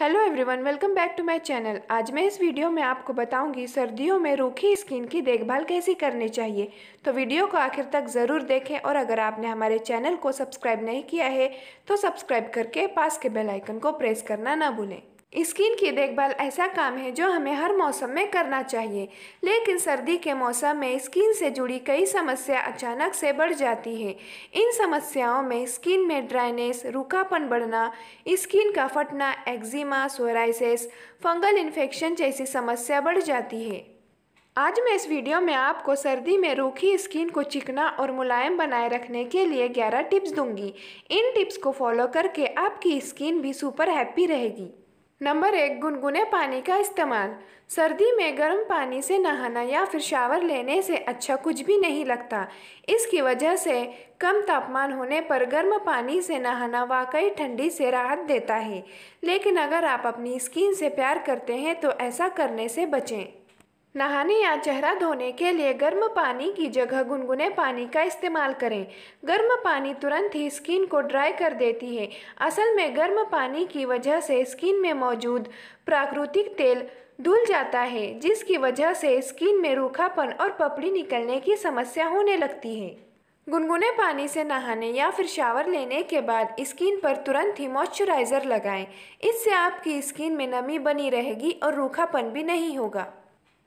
hello everyone welcome back to my channel आज मैं इस वीडियो में आपको बताऊंगी सर्दियों में रूखी स्किन की देखभाल कैसी करनी चाहिए तो वीडियो को आखिर तक ज़रूर देखें और अगर आपने हमारे चैनल को सब्सक्राइब नहीं किया है तो सब्सक्राइब करके पास के बेल आइकन को प्रेस करना ना भूलें स्किन की देखभाल ऐसा काम है जो हमें हर मौसम में करना चाहिए लेकिन सर्दी के मौसम में स्किन से जुड़ी कई समस्या अचानक से बढ़ जाती है इन समस्याओं में स्किन में ड्राइनेस रुकापन बढ़ना स्किन का फटना एक्जिमा सोराइसिस फंगल इन्फेक्शन जैसी समस्या बढ़ जाती है आज मैं इस वीडियो में आपको सर्दी में रूखी स्किन को चिकना और मुलायम बनाए रखने के लिए 11 टिप्स दूंगी इन टिप्स को फॉलो करके आपकी स्किन भी सुपर हैप्पी रहेगी नंबर एक गुनगुने पानी का इस्तेमाल सर्दी में गर्म पानी से नहाना या फिर शावर लेने से अच्छा कुछ भी नहीं लगता इसकी वजह से कम तापमान होने पर गर्म पानी से नहाना वाकई ठंडी से राहत देता है लेकिन अगर आप अपनी स्किन से प्यार करते हैं तो ऐसा करने से बचें नहाने या चेहरा धोने के लिए गर्म पानी की जगह गुनगुने पानी का इस्तेमाल करें गर्म पानी तुरंत ही स्किन को ड्राई कर देती है असल में गर्म पानी की वजह से स्किन में मौजूद प्राकृतिक तेल धुल जाता है जिसकी वजह से स्किन में रूखापन और पपड़ी निकलने की समस्या होने लगती है गुनगुने पानी से नहाने या फिर शावर लेने के बाद स्किन पर तुरंत ही मॉइस्चराइज़र लगाएं इससे आपकी स्किन में नमी बनी रहेगी और रूखापन भी नहीं होगा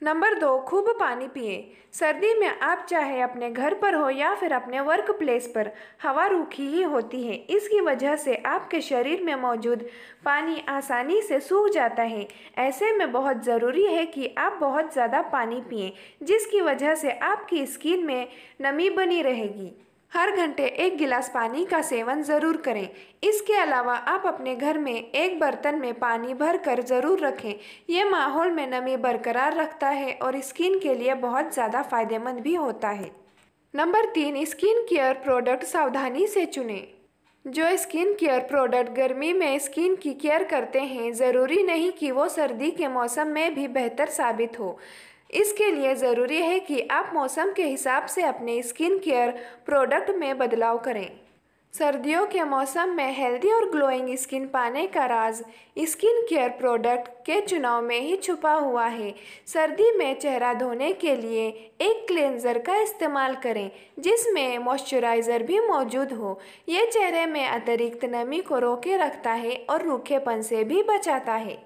नंबर दो खूब पानी पिए सर्दी में आप चाहे अपने घर पर हो या फिर अपने वर्क प्लेस पर हवा रूखी ही होती है इसकी वजह से आपके शरीर में मौजूद पानी आसानी से सूख जाता है ऐसे में बहुत ज़रूरी है कि आप बहुत ज़्यादा पानी पिए जिसकी वजह से आपकी स्किन में नमी बनी रहेगी हर घंटे एक गिलास पानी का सेवन ज़रूर करें इसके अलावा आप अपने घर में एक बर्तन में पानी भर कर ज़रूर रखें यह माहौल में नमी बरकरार रखता है और स्किन के लिए बहुत ज़्यादा फायदेमंद भी होता है नंबर तीन स्किन केयर प्रोडक्ट सावधानी से चुनें जो स्किन केयर प्रोडक्ट गर्मी में स्किन की केयर करते हैं ज़रूरी नहीं कि वो सर्दी के मौसम में भी बेहतर साबित हो इसके लिए ज़रूरी है कि आप मौसम के हिसाब से अपने स्किन केयर प्रोडक्ट में बदलाव करें सर्दियों के मौसम में हेल्दी और ग्लोइंग स्किन पाने का राज स्किन केयर प्रोडक्ट के चुनाव में ही छुपा हुआ है सर्दी में चेहरा धोने के लिए एक क्लेंजर का इस्तेमाल करें जिसमें मॉइस्चराइज़र भी मौजूद हो ये चेहरे में अतिरिक्त नमी को रोके रखता है और रूखेपन से भी बचाता है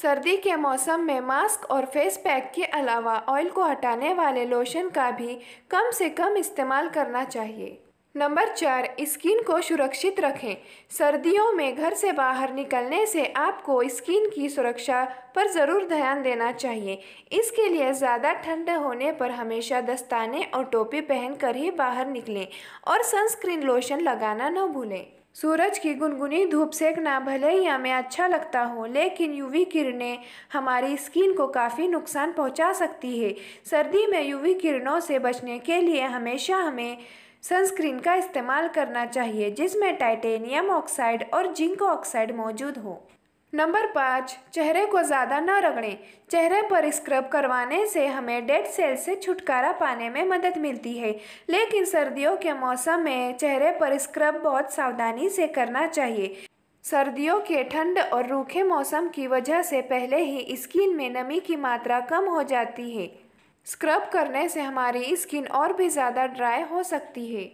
सर्दी के मौसम में मास्क और फेस पैक के अलावा ऑयल को हटाने वाले लोशन का भी कम से कम इस्तेमाल करना चाहिए नंबर चार स्किन को सुरक्षित रखें सर्दियों में घर से बाहर निकलने से आपको स्किन की सुरक्षा पर ज़रूर ध्यान देना चाहिए इसके लिए ज़्यादा ठंड होने पर हमेशा दस्ताने और टोपी पहनकर ही बाहर निकलें और सनस्क्रीन लोशन लगाना न भूलें सूरज की गुनगुनी धूप सेकना भले ही हमें अच्छा लगता हो लेकिन यूवी किरणें हमारी स्किन को काफ़ी नुकसान पहुंचा सकती है सर्दी में यूवी किरणों से बचने के लिए हमेशा हमें सनस्क्रीन का इस्तेमाल करना चाहिए जिसमें टाइटेनियम ऑक्साइड और जिंक ऑक्साइड मौजूद हो नंबर पाँच चेहरे को ज़्यादा न रगड़ें चेहरे पर स्क्रब करवाने से हमें डेड सेल से छुटकारा पाने में मदद मिलती है लेकिन सर्दियों के मौसम में चेहरे पर स्क्रब बहुत सावधानी से करना चाहिए सर्दियों के ठंड और रूखे मौसम की वजह से पहले ही स्किन में नमी की मात्रा कम हो जाती है स्क्रब करने से हमारी स्किन और भी ज़्यादा ड्राई हो सकती है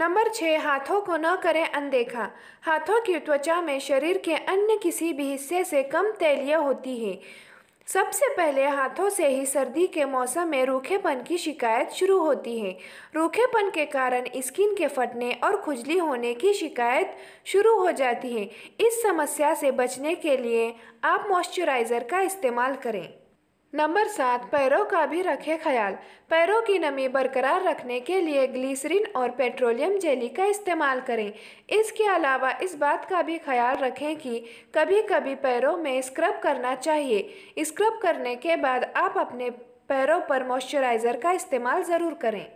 नंबर छः हाथों को न करें अनदेखा हाथों की त्वचा में शरीर के अन्य किसी भी हिस्से से कम तैलिया होती हैं सबसे पहले हाथों से ही सर्दी के मौसम में रूखेपन की शिकायत शुरू होती है रूखेपन के कारण स्किन के फटने और खुजली होने की शिकायत शुरू हो जाती है इस समस्या से बचने के लिए आप मॉइस्चराइज़र का इस्तेमाल करें नंबर सात पैरों का भी रखें ख्याल पैरों की नमी बरकरार रखने के लिए ग्लिसरीन और पेट्रोलियम जेली का इस्तेमाल करें इसके अलावा इस बात का भी ख्याल रखें कि कभी कभी पैरों में स्क्रब करना चाहिए स्क्रब करने के बाद आप अपने पैरों पर मॉइस्चराइज़र का इस्तेमाल ज़रूर करें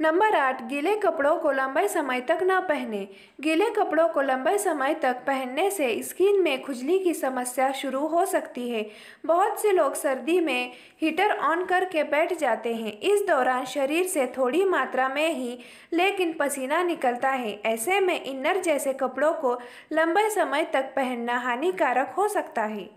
नंबर आठ गीले कपड़ों को लंबे समय तक ना पहने गीले कपड़ों को लंबे समय तक पहनने से स्किन में खुजली की समस्या शुरू हो सकती है बहुत से लोग सर्दी में हीटर ऑन करके बैठ जाते हैं इस दौरान शरीर से थोड़ी मात्रा में ही लेकिन पसीना निकलता है ऐसे में इन्नर जैसे कपड़ों को लंबे समय तक पहनना हानिकारक हो सकता है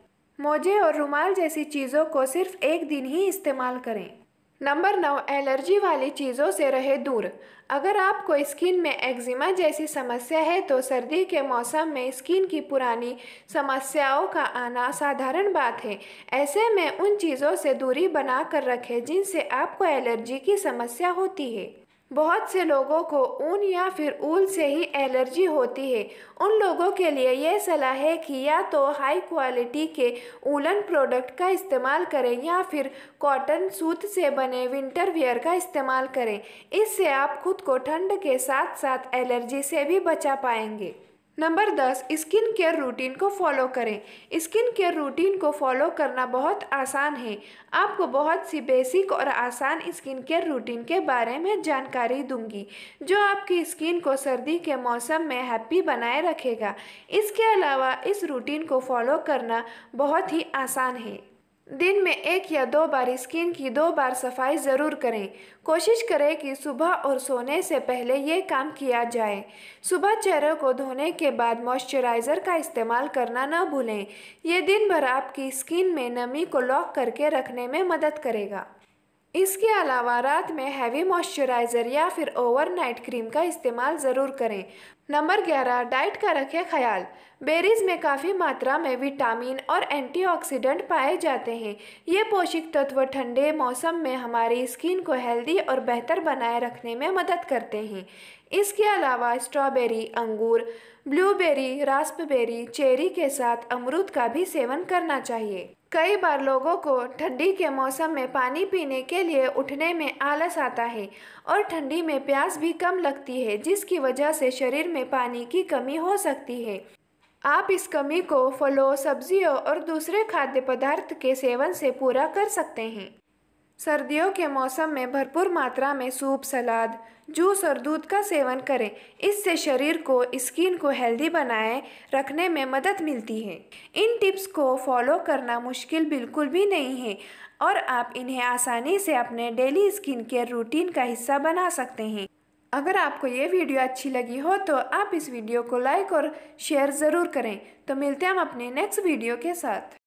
मोजे और रुमाल जैसी चीज़ों को सिर्फ एक दिन ही इस्तेमाल करें नंबर नौ एलर्जी वाली चीज़ों से रहे दूर अगर आपको स्किन में एक्जिमा जैसी समस्या है तो सर्दी के मौसम में स्किन की पुरानी समस्याओं का आना साधारण बात है ऐसे में उन चीज़ों से दूरी बना कर रखें जिनसे आपको एलर्जी की समस्या होती है बहुत से लोगों को ऊन या फिर ऊल से ही एलर्जी होती है उन लोगों के लिए यह सलाह है कि या तो हाई क्वालिटी के ऊलन प्रोडक्ट का इस्तेमाल करें या फिर कॉटन सूत से बने विंटर वियर का इस्तेमाल करें इससे आप खुद को ठंड के साथ साथ एलर्जी से भी बचा पाएंगे नंबर दस स्किन केयर रूटीन को फॉलो करें स्किन केयर रूटीन को फॉलो करना बहुत आसान है आपको बहुत सी बेसिक और आसान स्किन केयर रूटीन के बारे में जानकारी दूंगी जो आपकी स्किन को सर्दी के मौसम में हैप्पी बनाए रखेगा इसके अलावा इस रूटीन को फॉलो करना बहुत ही आसान है दिन में एक या दो बार स्किन की दो बार सफाई ज़रूर करें कोशिश करें कि सुबह और सोने से पहले ये काम किया जाए सुबह चेहरे को धोने के बाद मॉइस्चराइज़र का इस्तेमाल करना न भूलें यह दिन भर आपकी स्किन में नमी को लॉक करके रखने में मदद करेगा इसके अलावा रात में हैवी मॉइस्चराइज़र या फिर ओवरनाइट क्रीम का इस्तेमाल ज़रूर करें नंबर 11 डाइट का रखें ख्याल बेरीज में काफ़ी मात्रा में विटामिन और एंटीऑक्सीडेंट पाए जाते हैं ये पोषक तत्व ठंडे मौसम में हमारी स्किन को हेल्दी और बेहतर बनाए रखने में मदद करते हैं इसके अलावा स्ट्रॉबेरी अंगूर ब्लूबेरी रास्पबेरी चेरी के साथ अमरूद का भी सेवन करना चाहिए कई बार लोगों को ठंडी के मौसम में पानी पीने के लिए उठने में आलस आता है और ठंडी में प्यास भी कम लगती है जिसकी वजह से शरीर में में पानी की कमी हो सकती है आप इस कमी को फलों सब्जियों और दूसरे खाद्य पदार्थ के सेवन से पूरा कर सकते हैं सर्दियों के मौसम में भरपूर मात्रा में सूप सलाद जूस और दूध का सेवन करें इससे शरीर को स्किन को हेल्दी बनाए रखने में मदद मिलती है इन टिप्स को फॉलो करना मुश्किल बिल्कुल भी नहीं है और आप इन्हें आसानी से अपने डेली स्किन केयर रूटीन का हिस्सा बना सकते हैं अगर आपको ये वीडियो अच्छी लगी हो तो आप इस वीडियो को लाइक और शेयर ज़रूर करें तो मिलते हैं हम अपने नेक्स्ट वीडियो के साथ